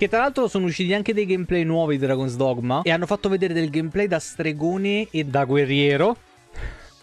Che tra l'altro sono usciti anche dei gameplay nuovi di Dragon's Dogma e hanno fatto vedere del gameplay da stregone e da guerriero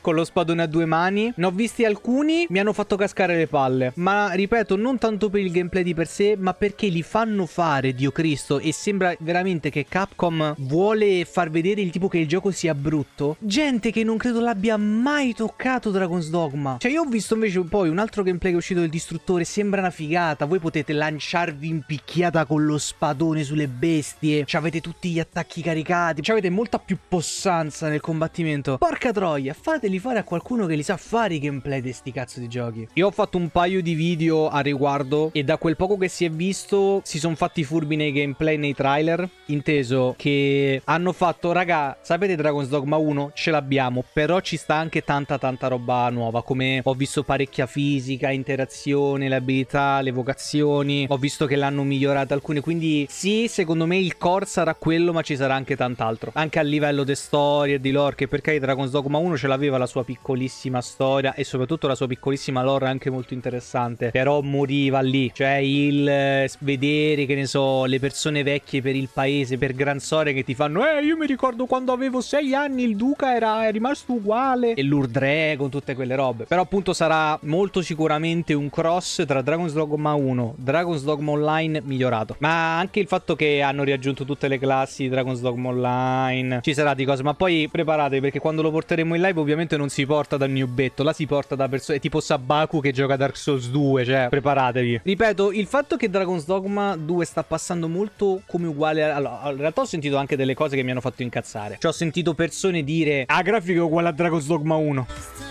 con lo spadone a due mani. Ne ho visti alcuni, mi hanno fatto cascare le palle. Ma ripeto, non tanto per il gameplay di per sé, ma perché li fanno fare, Dio Cristo, e sembra veramente che Capcom vuole far vedere il tipo che il gioco sia brutto. Gente che non credo l'abbia mai toccato Dragon's Dogma. Cioè io ho visto invece poi un altro gameplay che è uscito del distruttore, sembra una figata. Voi potete lanciarvi in picchiata con lo spadone sulle bestie. Ci avete tutti gli attacchi caricati. Ci avete molta più possanza nel combattimento. Porca troia, fateli devi fare a qualcuno che li sa fare i gameplay di sti cazzo di giochi. Io ho fatto un paio di video a riguardo e da quel poco che si è visto si sono fatti furbi nei gameplay, nei trailer. Inteso che hanno fatto, raga, sapete Dragon's Dogma 1? Ce l'abbiamo, però ci sta anche tanta tanta roba nuova, come ho visto parecchia fisica, interazione, le abilità, le vocazioni, ho visto che l'hanno migliorata alcune, quindi sì, secondo me il core sarà quello, ma ci sarà anche tant'altro. Anche a livello di storie, di lore, che perché Dragon's Dogma 1 ce l'aveva la la sua piccolissima storia e soprattutto la sua piccolissima lore anche molto interessante, però moriva lì, cioè il eh, vedere che ne so le persone vecchie per il paese, per gran storia che ti fanno "Eh, io mi ricordo quando avevo sei anni il duca era rimasto uguale" e l'urdre con tutte quelle robe. Però appunto sarà molto sicuramente un cross tra Dragon's Dogma 1, Dragon's Dogma Online migliorato, ma anche il fatto che hanno riaggiunto tutte le classi di Dragon's Dogma Online, ci sarà di cose, ma poi preparatevi perché quando lo porteremo in live ovviamente sicuramente non si porta dal newbetto, la si porta da persone. È tipo Sabaku che gioca Dark Souls 2, cioè preparatevi. Ripeto, il fatto che Dragon's Dogma 2 sta passando molto come uguale. A... Allora, in realtà ho sentito anche delle cose che mi hanno fatto incazzare. Cioè, ho sentito persone dire: Ah, grafico è uguale a Dragon's Dogma 1.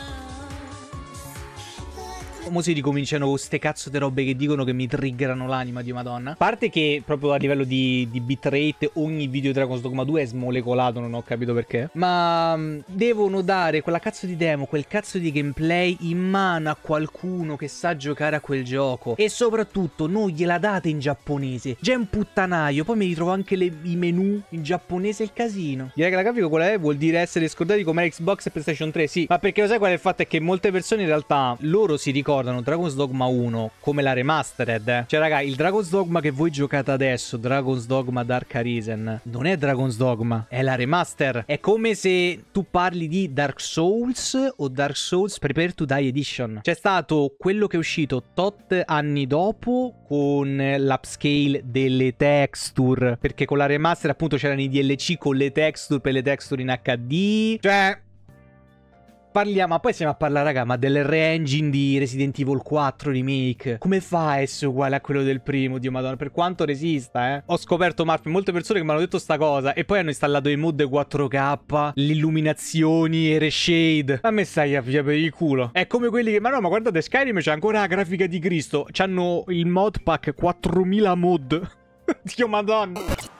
Mo si ricominciano con queste cazzo di robe che dicono che mi triggerano l'anima di Madonna. A parte che proprio a livello di, di bitrate ogni video di Dragon's Dogma 2 è smolecolato, non ho capito perché. Ma mm, devono dare quella cazzo di demo, quel cazzo di gameplay in mano a qualcuno che sa giocare a quel gioco. E soprattutto non gliela date in giapponese. Già è un puttanaio, poi mi ritrovo anche le, i menu in giapponese, il casino. Direi che la grafica qual è vuol dire essere scordati come Xbox e PlayStation 3, sì. Ma perché lo sai qual è il fatto? È che molte persone in realtà loro si ricordano ricordano Dragon's Dogma 1 come la remastered, eh. cioè raga, il Dragon's Dogma che voi giocate adesso, Dragon's Dogma Dark Arisen, non è Dragon's Dogma, è la remaster. È come se tu parli di Dark Souls o Dark Souls Prepare to Die Edition. C'è stato quello che è uscito tot anni dopo con l'upscale delle texture, perché con la remaster appunto c'erano i DLC con le texture per le texture in HD. Cioè, parliamo, ma poi stiamo a parlare, raga, ma del re-engine di Resident Evil 4 remake. Come fa a essere uguale a quello del primo, Dio madonna, per quanto resista, eh? Ho scoperto, Marfin, molte persone che mi hanno detto sta cosa e poi hanno installato i mod 4K, le illuminazioni e reshade. A me stai a via per il culo. È come quelli che, ma no, ma guardate, Skyrim c'è ancora la grafica di Cristo. C'hanno il modpack 4000 mod. Dio madonna.